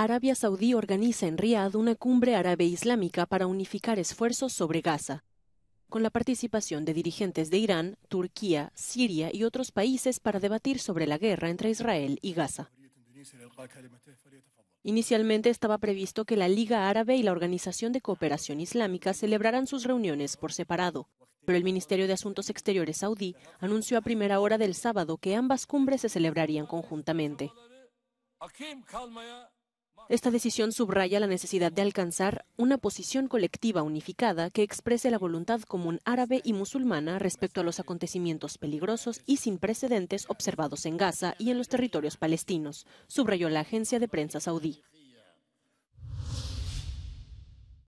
Arabia Saudí organiza en Riad una cumbre árabe islámica para unificar esfuerzos sobre Gaza, con la participación de dirigentes de Irán, Turquía, Siria y otros países para debatir sobre la guerra entre Israel y Gaza. Inicialmente estaba previsto que la Liga Árabe y la Organización de Cooperación Islámica celebraran sus reuniones por separado, pero el Ministerio de Asuntos Exteriores saudí anunció a primera hora del sábado que ambas cumbres se celebrarían conjuntamente. Esta decisión subraya la necesidad de alcanzar una posición colectiva unificada que exprese la voluntad común árabe y musulmana respecto a los acontecimientos peligrosos y sin precedentes observados en Gaza y en los territorios palestinos, subrayó la agencia de prensa saudí.